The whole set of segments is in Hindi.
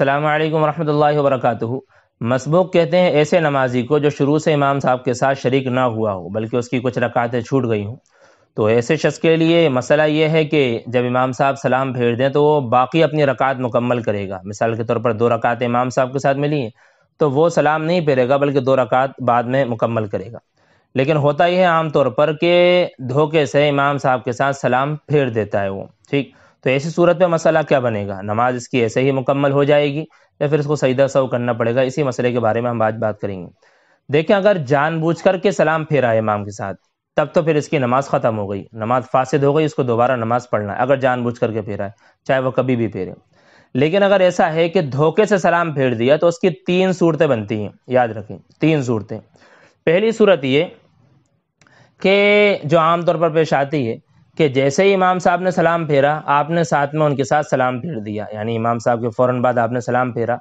अल्लाम वरहमल वर्क मसबूक कहते हैं ऐसे नमाजी को जो शुरू से इमाम साहब के साथ शरीक ना हुआ हो बल्कि उसकी कुछ रकातें छूट गई हूँ तो ऐसे शख्स के लिए मसला यह है कि जब इमाम साहब सलाम फेर दें तो वो बाकी अपनी रकात मुकम्मल करेगा मिसाल के तौर पर दो रकात इमाम साहब के साथ मिली हैं तो वो सलाम नहीं फेरेगा बल्कि दो रकात बाद में मुकम्मल करेगा लेकिन होता यह है आमतौर पर कि धोखे से इमाम साहब के साथ सलाम फेर देता है वो ठीक तो ऐसी सूरत में मसला क्या बनेगा नमाज इसकी ऐसे ही मुकम्मल हो जाएगी या फिर इसको सईदा सव करना पड़ेगा इसी मसले के बारे में हम आज बात करेंगे देखें अगर जानबूझ करके सलाम फेरा है इमाम के साथ तब तो फिर इसकी नमाज ख़त्म हो गई नमाज फासिद हो गई इसको दोबारा नमाज पढ़ना है अगर जानबूझ करके फेरा है चाहे वह कभी भी फेरे लेकिन अगर ऐसा है कि धोखे से सलाम फेर दिया तो उसकी तीन सूरतें बनती हैं याद रखें तीन सूरतें पहली सूरत ये कि जो आमतौर पर पेश आती है कि जैसे ही इमाम साहब ने सलाम फेरा आपने साथ में उनके साथ सलाम फेर दिया यानी इमाम साहब के फ़ौर बाद आपने सलाम फेरा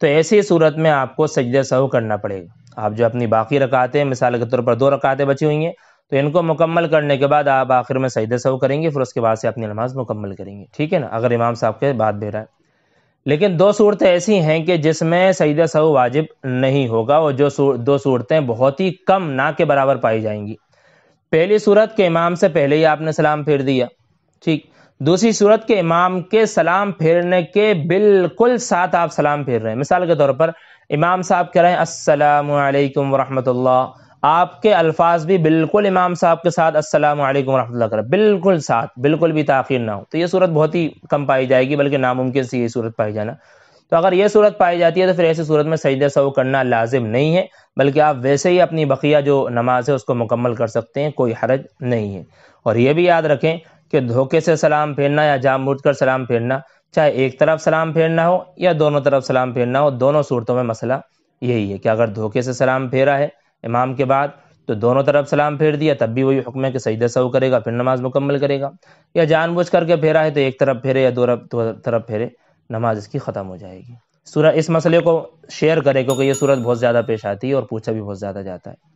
तो ऐसी सूरत में आपको सजद सहू करना पड़ेगा आप जो अपनी बाकी रकातें मिसाल के तौर पर दो रकातें बची हुई हैं तो इनको मुकम्मल करने के बाद आप आखिर में सजद सहू करेंगे फिर उसके बाद से अपनी नमाज मुकम्मल करेंगे ठीक है ना अगर इमाम साहब के बाद भेरा है लेकिन दो सूरतें ऐसी हैं कि जिसमें सईद सहू वाजिब नहीं होगा और जो दो सूरतें बहुत ही कम ना के बराबर पाई जाएंगी पहली सूरत के इमाम से पहले ही आपने सलाम फेर दिया ठीक दूसरी सूरत के इमाम के सलाम फेरने के बिल्कुल साथ आप सलाम फेर रहे हैं मिसाल के तौर पर इमाम साहब कह रहे हैं असलम वरहमतुल्ला आपके अल्फाज भी बिल्कुल इमाम साहब के साथ अस्सलाम वरह कर बिल्कुल साथ बिल्कुल भी ताखिर ना हो तो ये सूरत बहुत ही कम पाई जाएगी बल्कि नामुमकिन से ये सूरत पाई जाना तो अगर ये सूरत पाई जाती है तो फिर ऐसी सूरत में सजदे सऊ करना लाजिम नहीं है बल्कि आप वैसे ही अपनी बकिया जो नमाज है उसको मुकम्मल कर सकते हैं कोई हरज नहीं है और ये भी याद रखें कि धोखे से सलाम फेरना या जाम बूझ कर सलाम फेरना चाहे एक तरफ सलाम फेरना हो या दोनों तरफ सलाम फेरना हो दोनों सूरतों में मसला यही है कि अगर धोखे से सलाम फेरा है इमाम के बाद तो दोनों तरफ सलाम फेर दिया तब भी वही हुक्म है कि सईद सऊ करेगा फिर नमाज मुकम्मल करेगा या जानबूझ करके फेरा है तो एक तरफ फेरे या दो तरफ फेरे नमाज इसकी ख़त्म हो जाएगी सूरह इस मसले को शेयर करें क्योंकि ये सूरत बहुत ज़्यादा पेश आती है और पूछा भी बहुत ज़्यादा जाता है